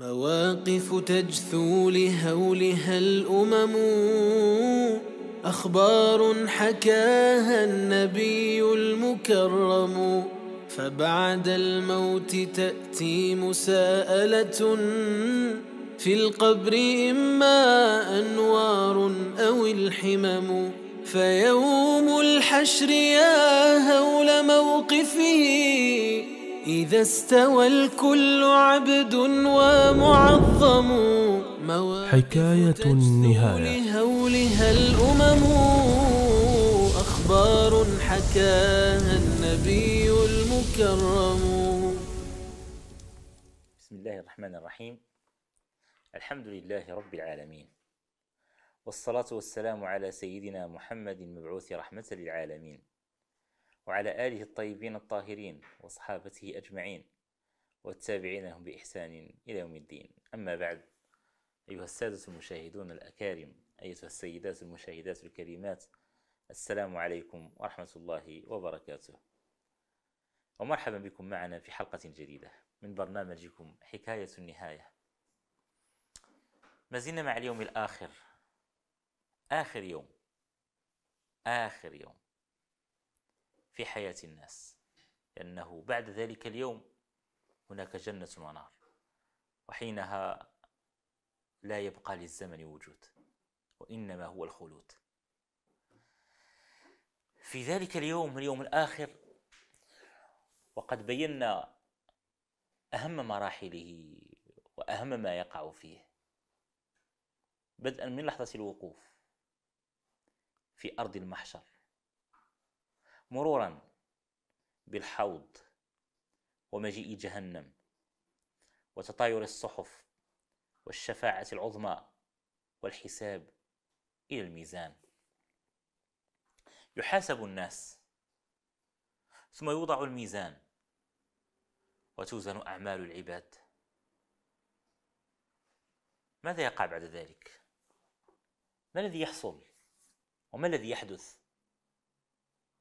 مواقف تجثو لهولها الأمم أخبار حكاها النبي المكرم فبعد الموت تأتي مساءلة في القبر إما أنوار أو الحمم فيوم الحشر يا هول موقفه إذا استوى الكل عبد ومعظم حكاية النهاية هولها الأمم أخبار حكاها النبي المكرم بسم الله الرحمن الرحيم الحمد لله رب العالمين والصلاة والسلام على سيدنا محمد المبعوث رحمة للعالمين وعلى آله الطيبين الطاهرين وصحابته أجمعين والتابعين لهم بإحسان إلى يوم الدين أما بعد أيها السادة المشاهدون الأكارم أيتها السيدات المشاهدات الكريمات السلام عليكم ورحمة الله وبركاته ومرحبا بكم معنا في حلقة جديدة من برنامجكم حكاية النهاية ما زلنا مع اليوم الآخر آخر يوم آخر يوم في حياة الناس لأنه بعد ذلك اليوم هناك جنة ونار وحينها لا يبقى للزمن وجود وإنما هو الخلود في ذلك اليوم اليوم الآخر وقد بينا أهم مراحله وأهم ما يقع فيه بدءا من لحظة الوقوف في أرض المحشر مرورا بالحوض ومجيء جهنم وتطاير الصحف والشفاعة العظمى والحساب إلى الميزان يحاسب الناس ثم يوضع الميزان وتوزن أعمال العباد ماذا يقع بعد ذلك؟ ما الذي يحصل؟ وما الذي يحدث؟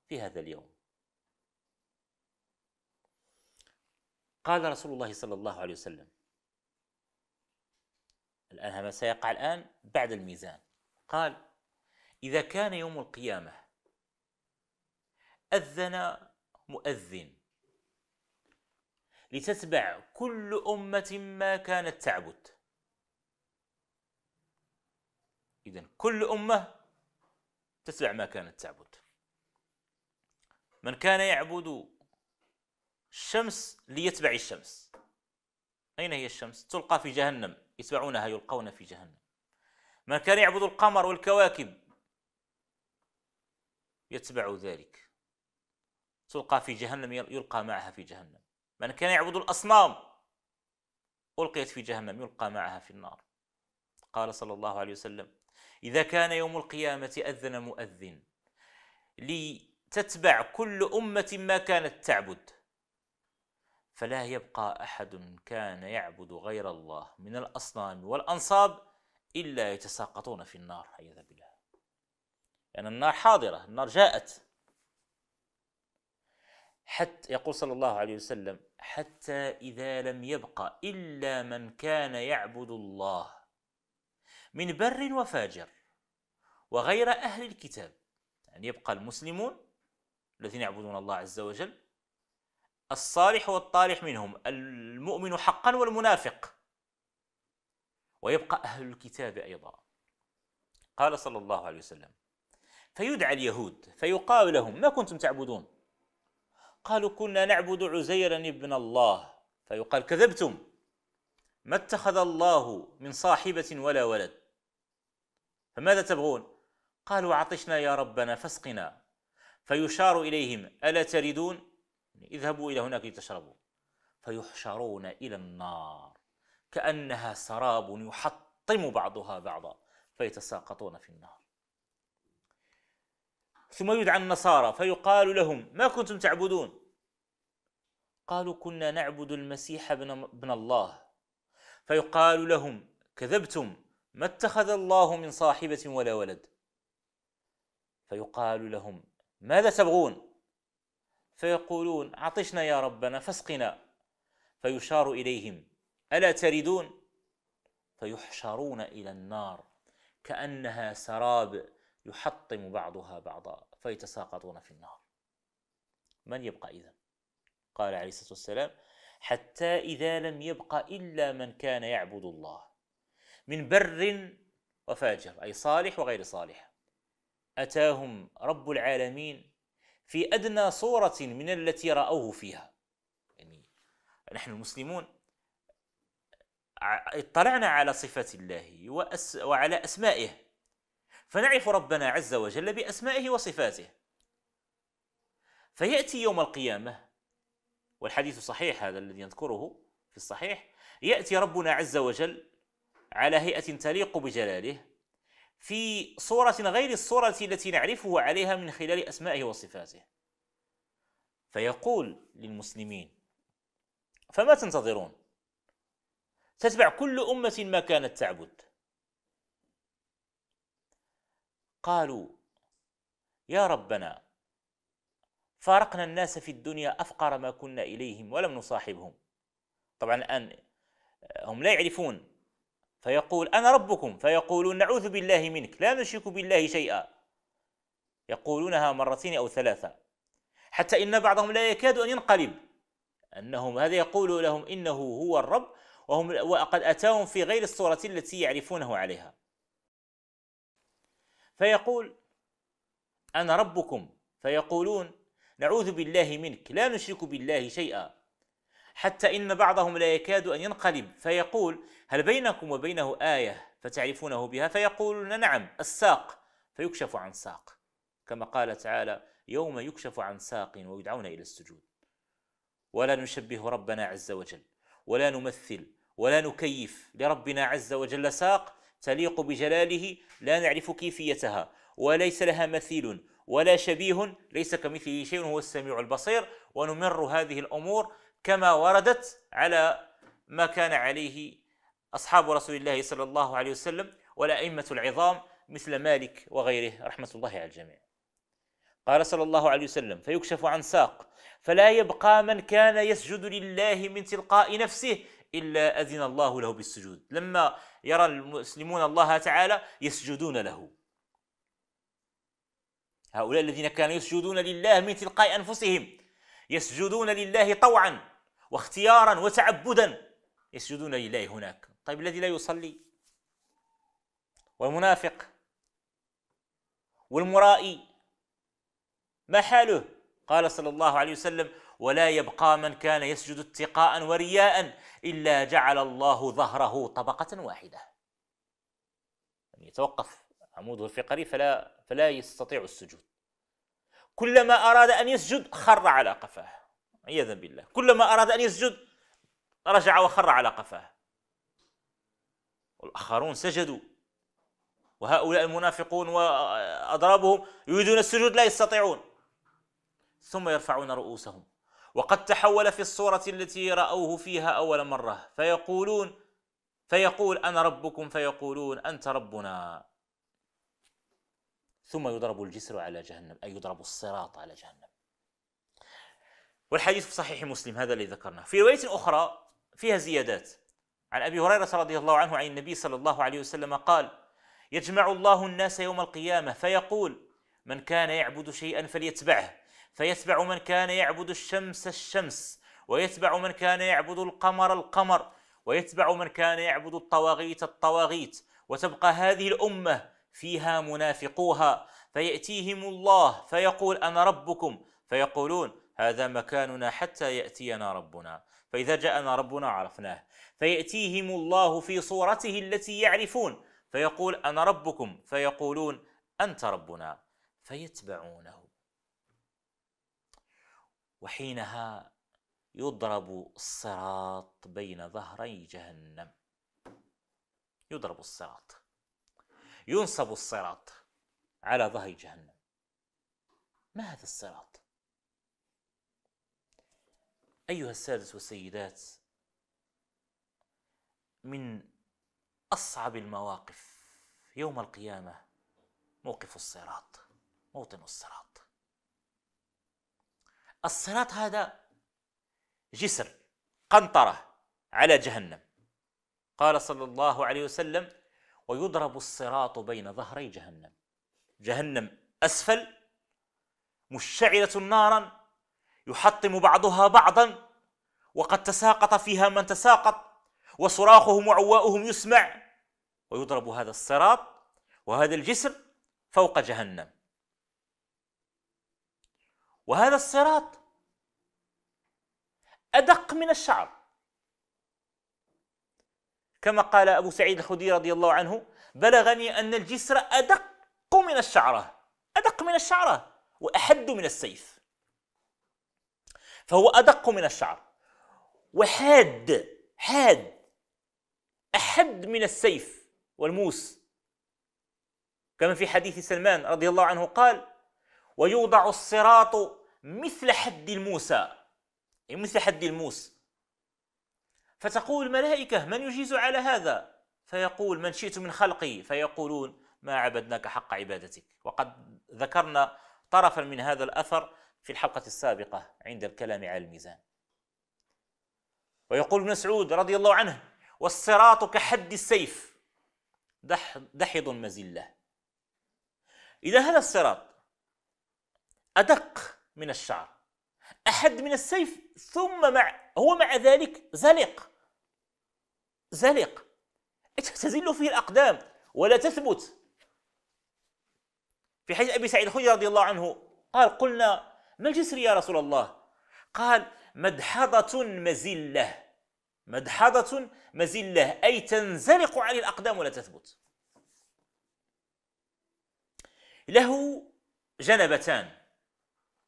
في هذا اليوم قال رسول الله صلى الله عليه وسلم الآن هذا سيقع الآن بعد الميزان قال إذا كان يوم القيامة أذن مؤذن لتتبع كل أمة ما كانت تعبد إذا كل أمة تتبع ما كانت تعبد من كان يعبد الشمس ليتبع الشمس أين هي الشمس؟ تلقى في جهنم يتبعونها يلقون في جهنم من كان يعبد القمر والكواكب يتبع ذلك تلقى في جهنم يلقى معها في جهنم من كان يعبد الأصنام ألقيت في جهنم يلقى معها في النار قال صلى الله عليه وسلم إذا كان يوم القيامة أذن مؤذن لي تتبع كل أمة ما كانت تعبد فلا يبقى أحد كان يعبد غير الله من الأصنام والأنصاب إلا يتساقطون في النار عياذا بالله يعني النار حاضرة النار جاءت حتى يقول صلى الله عليه وسلم حتى إذا لم يبق إلا من كان يعبد الله من بر وفاجر وغير أهل الكتاب يعني يبقى المسلمون الذين يعبدون الله عز وجل الصالح والطالح منهم المؤمن حقا والمنافق ويبقى أهل الكتاب أيضا قال صلى الله عليه وسلم فيدعى اليهود فيقال لهم ما كنتم تعبدون قالوا كنا نعبد عزيرا ابن الله فيقال كذبتم ما اتخذ الله من صاحبة ولا ولد فماذا تبغون قالوا عطشنا يا ربنا فاسقنا فيشار إليهم ألا تردون يعني اذهبوا إلى هناك لتشربوا فيحشرون إلى النار كأنها سراب يحطم بعضها بعضا فيتساقطون في النار ثم يدعى النصارى فيقال لهم ما كنتم تعبدون قالوا كنا نعبد المسيح ابن الله فيقال لهم كذبتم ما اتخذ الله من صاحبة ولا ولد فيقال لهم ماذا تبغون فيقولون عطشنا يا ربنا فاسقنا فيشار اليهم الا تردون فيحشرون الى النار كانها سراب يحطم بعضها بعضا فيتساقطون في النار من يبقى اذا قال عليه الصلاه والسلام حتى اذا لم يبق الا من كان يعبد الله من بر وفاجر اي صالح وغير صالح أتاهم رب العالمين في أدنى صورة من التي رأوه فيها يعني نحن المسلمون اطلعنا على صفات الله وأس وعلى أسمائه فنعرف ربنا عز وجل بأسمائه وصفاته فيأتي يوم القيامة والحديث صحيح هذا الذي نذكره في الصحيح يأتي ربنا عز وجل على هيئة تليق بجلاله في صورة غير الصورة التي نعرفه عليها من خلال أسمائه وصفاته فيقول للمسلمين فما تنتظرون تتبع كل أمة ما كانت تعبد قالوا يا ربنا فارقنا الناس في الدنيا أفقر ما كنا إليهم ولم نصاحبهم طبعا الآن هم لا يعرفون فيقول أنا ربكم فيقولون نعوذ بالله منك لا نشرك بالله شيئا يقولونها مرتين أو ثلاثة حتى إن بعضهم لا يكاد أن ينقلب أنهم هذا يقول لهم إنه هو الرب وهم وقد أتاهم في غير الصورة التي يعرفونه عليها فيقول أنا ربكم فيقولون نعوذ بالله منك لا نشرك بالله شيئا حتى إن بعضهم لا يكاد أن ينقلب فيقول هل بينكم وبينه آية فتعرفونه بها فيقولون نعم الساق فيكشف عن ساق كما قال تعالى يوم يكشف عن ساق ويدعون إلى السجود ولا نشبه ربنا عز وجل ولا نمثل ولا نكيف لربنا عز وجل ساق تليق بجلاله لا نعرف كيفيتها وليس لها مثيل ولا شبيه ليس كمثله شيء هو السميع البصير ونمر هذه الامور كما وردت على ما كان عليه أصحاب رسول الله صلى الله عليه وسلم والأئمة العظام مثل مالك وغيره رحمة الله على الجميع قال صلى الله عليه وسلم فيكشف عن ساق فلا يبقى من كان يسجد لله من تلقاء نفسه إلا أذن الله له بالسجود لما يرى المسلمون الله تعالى يسجدون له هؤلاء الذين كانوا يسجدون لله من تلقاء أنفسهم يسجدون لله طوعا واختيارا وتعبدا يسجدون لله هناك طيب الذي لا يصلي والمنافق والمرائي ما حاله قال صلى الله عليه وسلم ولا يبقى من كان يسجد اتقاء ورياء الا جعل الله ظهره طبقه واحده يعني يتوقف عموده الفقري فلا فلا يستطيع السجود كلما اراد ان يسجد خر على قفاه عياذا بالله كلما اراد ان يسجد رجع وخر على قفاه والآخرون سجدوا وهؤلاء المنافقون وأضرابهم يريدون السجود لا يستطيعون ثم يرفعون رؤوسهم وقد تحول في الصورة التي رأوه فيها أول مرة فيقولون فيقول أنا ربكم فيقولون أنت ربنا ثم يضرب الجسر على جهنم أي يضرب الصراط على جهنم والحديث في صحيح مسلم هذا الذي ذكرناه في رواية أخرى فيها زيادات عن ابي هريره رضي الله عنه عن النبي صلى الله عليه وسلم قال: يجمع الله الناس يوم القيامه فيقول: من كان يعبد شيئا فليتبعه، فيتبع من كان يعبد الشمس الشمس، ويتبع من كان يعبد القمر القمر، ويتبع من كان يعبد الطواغيت الطواغيت، وتبقى هذه الامه فيها منافقوها، فياتيهم الله فيقول انا ربكم، فيقولون: هذا مكاننا حتى ياتينا ربنا. فإذا جاءنا ربنا عرفناه فيأتيهم الله في صورته التي يعرفون فيقول أنا ربكم فيقولون أنت ربنا فيتبعونه وحينها يضرب الصراط بين ظهري جهنم يضرب الصراط ينصب الصراط على ظهر جهنم ما هذا الصراط أيها السادس والسيدات من أصعب المواقف يوم القيامة موقف الصراط موطن الصراط الصراط هذا جسر قنطرة على جهنم قال صلى الله عليه وسلم ويضرب الصراط بين ظهري جهنم جهنم أسفل مشعلة نارا يحطم بعضها بعضا وقد تساقط فيها من تساقط وصراخهم وعواؤهم يسمع ويضرب هذا الصراط وهذا الجسر فوق جهنم وهذا الصراط أدق من الشعر كما قال أبو سعيد الخدري رضي الله عنه بلغني أن الجسر أدق من الشعرة أدق من الشعرة وأحد من السيف فهو أدق من الشعر وحاد حاد أحد من السيف والموس كما في حديث سلمان رضي الله عنه قال ويوضع الصراط مثل حد الموسى يعني مثل حد الموس فتقول الملائكة من يجيز على هذا فيقول من شئت من خلقي فيقولون ما عبدناك حق عبادتك وقد ذكرنا طرفا من هذا الأثر في الحلقة السابقة عند الكلام على الميزان ويقول ابن مسعود رضي الله عنه والصراط كحد السيف دحض مزلة إذا هذا الصراط أدق من الشعر أحد من السيف ثم مع هو مع ذلك زلق زلق تزل فيه الأقدام ولا تثبت في حديث أبي سعيد الخدري رضي الله عنه قال قلنا ما الجسر يا رسول الله قال مدحضة مزلة مدحضة مزلة أي تنزلق عليه الأقدام ولا تثبت له جنبتان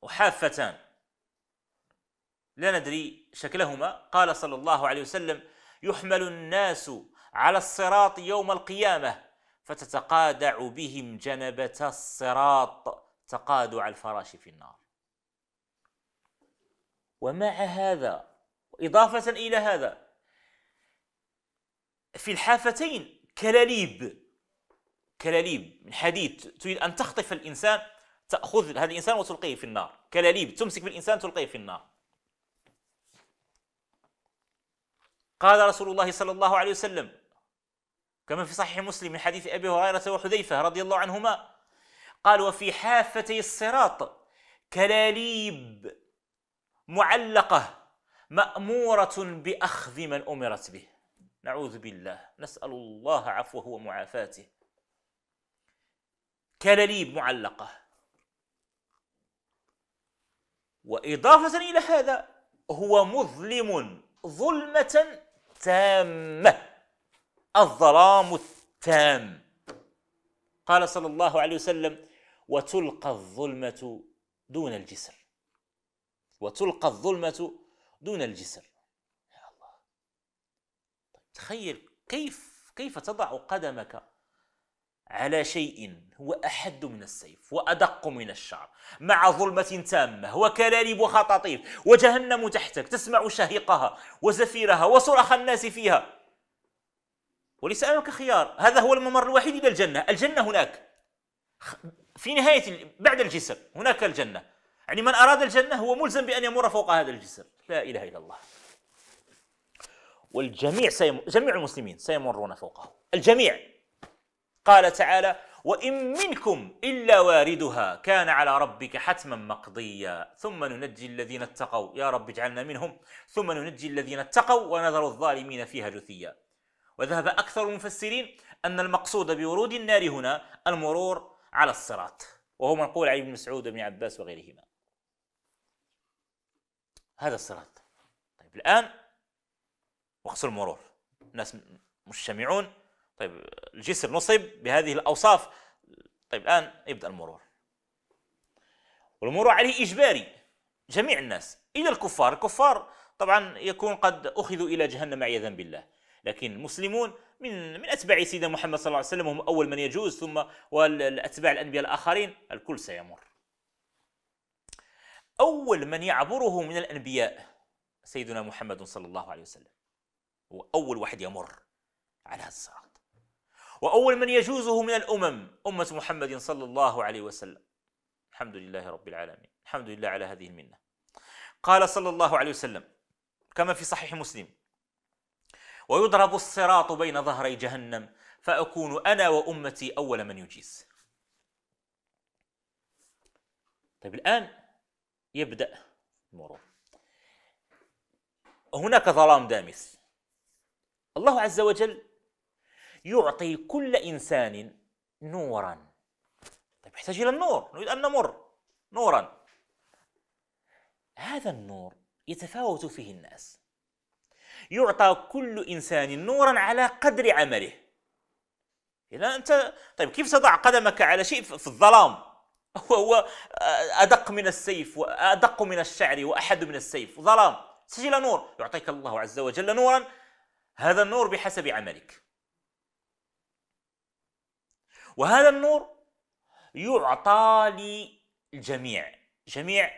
وحافتان لا ندري شكلهما قال صلى الله عليه وسلم يحمل الناس على الصراط يوم القيامة فتتقادع بهم جنبة الصراط تقادع الفراش في النار ومع هذا إضافة إلى هذا في الحافتين كلاليب كلاليب من حديد تريد أن تخطف الإنسان تأخذ هذا الإنسان وتلقيه في النار كلاليب تمسك بالإنسان تلقيه في النار قال رسول الله صلى الله عليه وسلم كما في صحيح مسلم من حديث أبي هريرة وحذيفة رضي الله عنهما قال وفي حافتي الصراط كلاليب معلقة مأمورة بأخذ من أمرت به نعوذ بالله نسأل الله عفوه ومعافاته كلاليب معلقة وإضافة إلى هذا هو مظلم ظلمة تامة الظلام التام قال صلى الله عليه وسلم وتلقى الظلمة دون الجسر وتلقى الظلمة دون الجسر يا الله طيب، تخيل كيف كيف تضع قدمك على شيء هو أحد من السيف وأدق من الشعر مع ظلمة تامة وكلالب وخطاطيف وجهنم تحتك تسمع شهيقها وزفيرها وصرخ الناس فيها وليس أمامك خيار هذا هو الممر الوحيد إلى الجنة الجنة هناك في نهاية بعد الجسر هناك الجنة يعني من أراد الجنة هو ملزم بأن يمر فوق هذا الجسر لا إله إلا الله والجميع سيم... جميع المسلمين سيمرون فوقه الجميع قال تعالى وإن منكم إلا واردها كان على ربك حتما مقضيا ثم ننجي الذين اتقوا يا رب اجعلنا منهم ثم ننجي الذين اتقوا ونذر الظالمين فيها جثيا وذهب أكثر المفسرين أن المقصود بورود النار هنا المرور على الصراط وهو منقول عن ابن مسعود وابن عباس وغيرهما هذا الصراط طيب الآن وقص المرور الناس مجتمعون طيب الجسر نصب بهذه الأوصاف طيب الآن يبدأ المرور والمرور عليه إجباري جميع الناس إلى الكفار الكفار طبعا يكون قد أخذوا إلى جهنم عياذا بالله لكن المسلمون من من أتباع سيدنا محمد صلى الله عليه وسلم هم أول من يجوز ثم والأتباع الأنبياء الآخرين الكل سيمر أول من يعبره من الأنبياء سيدنا محمد صلى الله عليه وسلم هو أول واحد يمر على هذا الصراط وأول من يجوزه من الأمم أمة محمد صلى الله عليه وسلم الحمد لله رب العالمين الحمد لله على هذه المنة قال صلى الله عليه وسلم كما في صحيح مسلم ويضرب الصراط بين ظهري جهنم فأكون أنا وأمتي أول من يجيز طيب الآن يبدأ المرور هناك ظلام دامس الله عز وجل يعطي كل إنسان نورا طيب يحتاج إلى النور نريد أن نمر نورا هذا النور يتفاوت فيه الناس يعطى كل إنسان نورا على قدر عمله إذا أنت طيب كيف تضع قدمك على شيء في الظلام وهو آه، أدق من السيف وأدق من الشعر وأحد من السيف ظلام سجل نور يعطيك الله عز وجل نورا هذا النور بحسب عملك وهذا النور يعطى للجميع جميع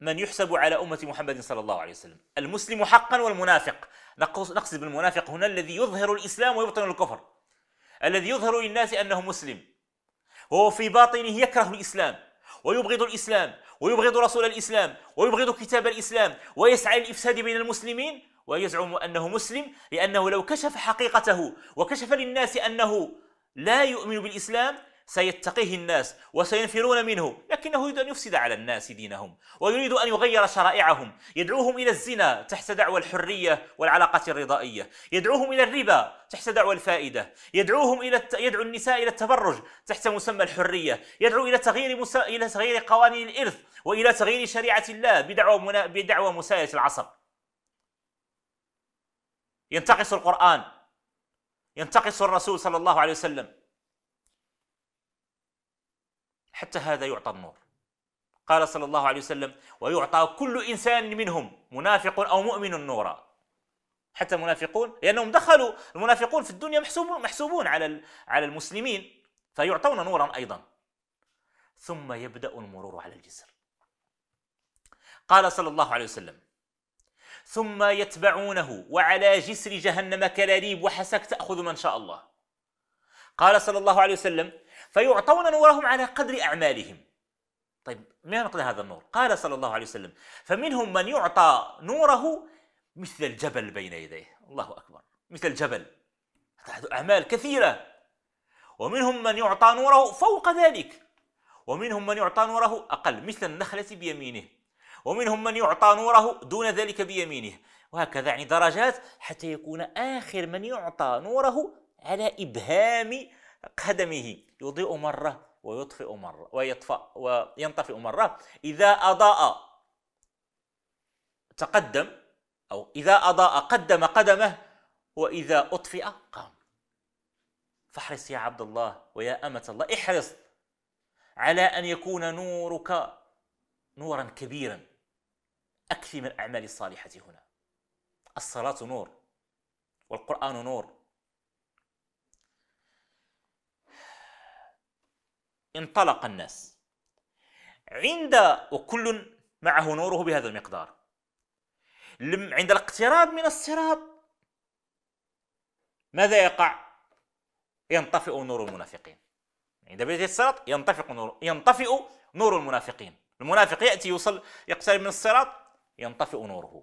من يحسب على أمة محمد صلى الله عليه وسلم المسلم حقا والمنافق نقصد بالمنافق هنا الذي يظهر الإسلام ويبطن الكفر الذي يظهر للناس أنه مسلم وهو في باطنه يكره الإسلام ويبغض الإسلام ويبغض رسول الإسلام ويبغض كتاب الإسلام ويسعى للإفساد بين المسلمين ويزعم أنه مسلم لأنه لو كشف حقيقته وكشف للناس أنه لا يؤمن بالإسلام سيتقيه الناس وسينفرون منه لكنه يريد أن يفسد على الناس دينهم ويريد أن يغير شرائعهم يدعوهم إلى الزنا تحت دعوى الحرية والعلاقة الرضائية يدعوهم إلى الربا تحت دعوى الفائدة يدعوهم إلى الت... يدعو النساء إلى التبرج تحت مسمى الحرية يدعو إلى تغيير مس... إلى تغيير قوانين الإرث وإلى تغيير شريعة الله بدعوى منا... بدعوى مسايلة العصر ينتقص القرآن ينتقص الرسول صلى الله عليه وسلم حتى هذا يعطى النور قال صلى الله عليه وسلم ويعطى كل إنسان منهم منافق أو مؤمن نورا حتى المنافقون لأنهم دخلوا المنافقون في الدنيا محسوبون, محسوبون على على المسلمين فيعطون نورا أيضا ثم يبدأ المرور على الجسر قال صلى الله عليه وسلم ثم يتبعونه وعلى جسر جهنم كلاليب وحسك تأخذ من شاء الله قال صلى الله عليه وسلم فيعطون نورهم على قدر أعمالهم طيب ما مقدار هذا النور قال صلى الله عليه وسلم فمنهم من يعطى نوره مثل الجبل بين يديه الله أكبر مثل الجبل أعمال كثيرة ومنهم من يعطى نوره فوق ذلك ومنهم من يعطى نوره أقل مثل النخلة بيمينه ومنهم من يعطى نوره دون ذلك بيمينه وهكذا يعني درجات حتى يكون آخر من يعطى نوره على إبهام قدمه يضيء مرة ويطفئ مرة ويطفئ وينطفئ مرة إذا أضاء تقدم أو إذا أضاء قدم قدمه وإذا أطفئ قام فاحرص يا عبد الله ويا أمة الله احرص على أن يكون نورك نورا كبيرا أكثر من الأعمال الصالحة هنا الصلاة نور والقرآن نور انطلق الناس عند وكل معه نوره بهذا المقدار عند الاقتراب من الصراط ماذا يقع ينطفئ نور المنافقين عند بداية الصراط ينطفئ نور ينطفئ نور المنافقين المنافق يأتي يوصل يقترب من الصراط ينطفئ نوره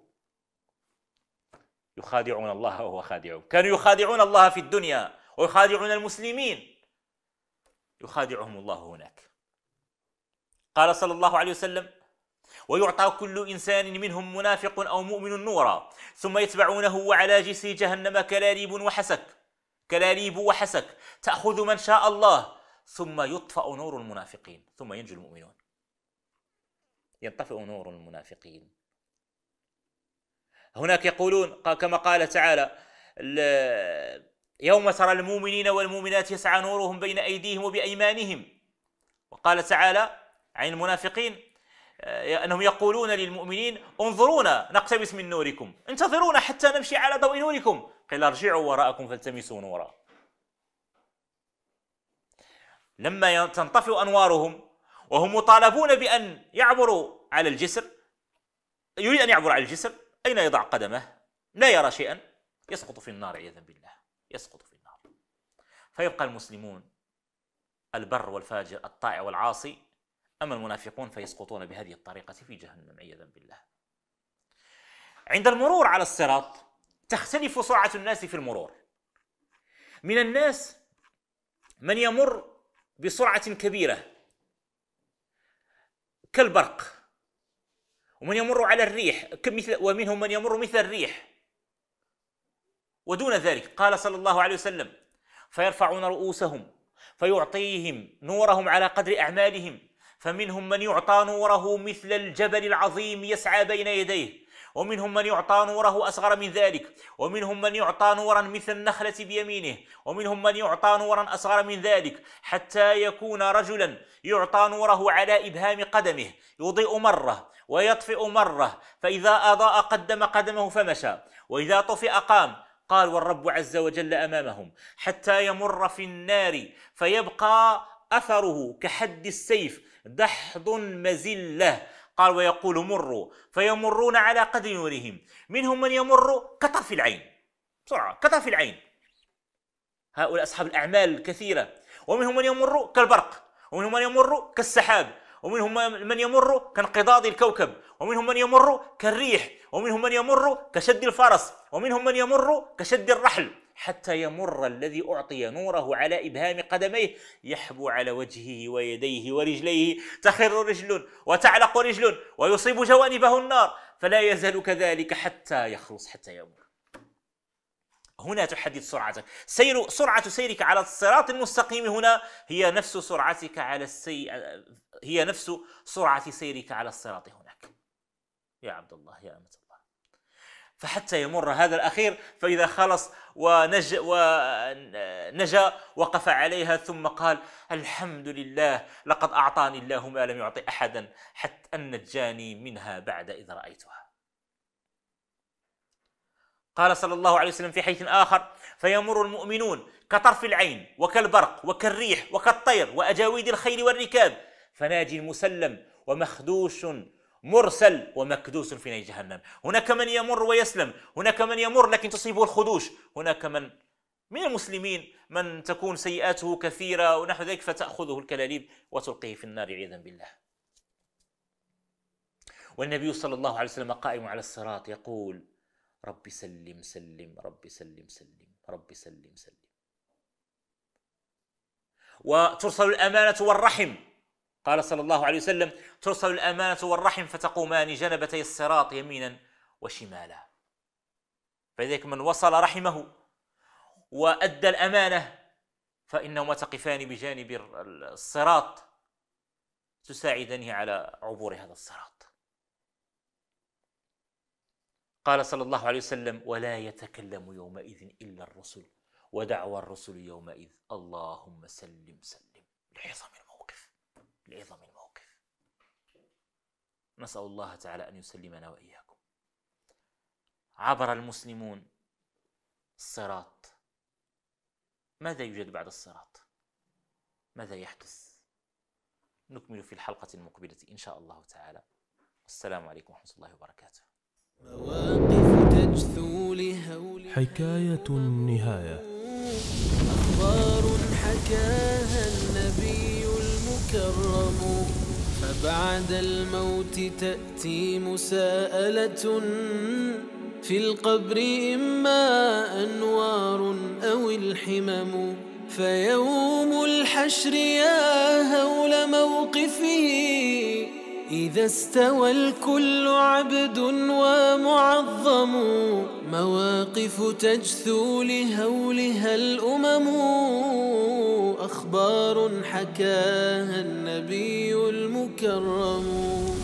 يخادعون الله وهو خادعهم كانوا يخادعون الله في الدنيا ويخادعون المسلمين يخادعهم الله هناك قال صلى الله عليه وسلم ويعطى كل إنسان منهم منافق أو مؤمن نورا ثم يتبعونه وعلى جسر جهنم كلاليب وحسك كلاليب وحسك تأخذ من شاء الله ثم يطفأ نور المنافقين ثم ينجو المؤمنون ينطفئ نور المنافقين هناك يقولون كما قال تعالى يوم ترى المؤمنين والمؤمنات يسعى نورهم بين أيديهم وبأيمانهم وقال تعالى عن المنافقين آه، أنهم يقولون للمؤمنين انظرونا نقتبس من نوركم انتظرونا حتى نمشي على ضوء نوركم قيل ارجعوا وراءكم فالتمسوا نورا لما تنطفئ أنوارهم وهم مطالبون بأن يعبروا على الجسر يريد أن يعبر على الجسر أين يضع قدمه لا يرى شيئا يسقط في النار عياذا بالله يسقط في النار فيبقى المسلمون البر والفاجر الطائع والعاصي أما المنافقون فيسقطون بهذه الطريقة في جهنم عياذا بالله عند المرور على الصراط تختلف سرعة الناس في المرور من الناس من يمر بسرعة كبيرة كالبرق ومن يمر على الريح كمثل ومنهم من يمر مثل الريح ودون ذلك قال صلى الله عليه وسلم فيرفعون رؤوسهم فيعطيهم نورهم على قدر اعمالهم فمنهم من يعطى نوره مثل الجبل العظيم يسعى بين يديه ومنهم من يعطى نوره أصغر من ذلك ومنهم من يعطى نورا مثل النخلة بيمينه ومنهم من يعطى نورا أصغر من ذلك حتى يكون رجلا يعطى نوره على إبهام قدمه يضيء مرة ويطفئ مرة فإذا أضاء قدم قدمه فمشى وإذا طفئ قام قال والرب عز وجل امامهم حتى يمر في النار فيبقى اثره كحد السيف دحض مزله قال ويقول مروا فيمرون على قدر نورهم منهم من يمر كطرف العين بسرعه كطرف العين هؤلاء اصحاب الاعمال الكثيره ومنهم من يمر كالبرق ومنهم من يمر كالسحاب ومنهم من يمر كانقضاض الكوكب ومنهم من يمر كالريح ومنهم من يمر كشد الفرس ومنهم من يمر كشد الرحل حتى يمر الذي أعطي نوره على إبهام قدميه يحبو على وجهه ويديه ورجليه تخر رجل وتعلق رجل ويصيب جوانبه النار فلا يزال كذلك حتى يخلص حتى يمر هنا تحدد سرعتك سير سرعة سيرك على الصراط المستقيم هنا هي نفس سرعتك على السي هي نفس سرعة سيرك على الصراط هناك يا عبد الله يا أمة الله فحتى يمر هذا الأخير فإذا خلص ونج ونجا وقف عليها ثم قال الحمد لله لقد أعطاني الله ما لم يعطي أحدا حتى أن نجاني منها بعد إذ رأيتها قال صلى الله عليه وسلم في حديث آخر فيمر المؤمنون كطرف العين وكالبرق وكالريح وكالطير وأجاويد الخيل والركاب فناجي المسلم ومخدوش مرسل ومكدوس في نيل جهنم هناك من يمر ويسلم هناك من يمر لكن تصيبه الخدوش هناك من من المسلمين من تكون سيئاته كثيرة ونحو ذلك فتأخذه الكلاليب وتلقيه في النار عياذا بالله والنبي صلى الله عليه وسلم قائم على الصراط يقول ربي سلم سلم ربي سلم سلم ربي سلم سلم وترسل الأمانة والرحم قال صلى الله عليه وسلم ترسل الأمانة والرحم فتقومان جنبتي الصراط يمينا وشمالا فلذلك من وصل رحمه وأدى الأمانة فإنهما تقفان بجانب الصراط تساعدانه على عبور هذا الصراط قال صلى الله عليه وسلم ولا يتكلم يومئذ إلا الرسل ودعوى الرسل يومئذ اللهم سلم سلم لعظم الموقف لعظم الموقف نسأل الله تعالى أن يسلمنا وإياكم عبر المسلمون الصراط ماذا يوجد بعد الصراط ماذا يحدث نكمل في الحلقة المقبلة إن شاء الله تعالى والسلام عليكم ورحمة الله وبركاته مواقف تجثو لهول حكاية النهاية أخبار حكاها النبي المكرم فبعد الموت تأتي مساءلة في القبر إما أنوار أو الحمم فيوم الحشر يا هول موقفي إذا استوى الكل عبد ومعظم مواقف تجثو لهولها الأمم أخبار حكاها النبي المكرم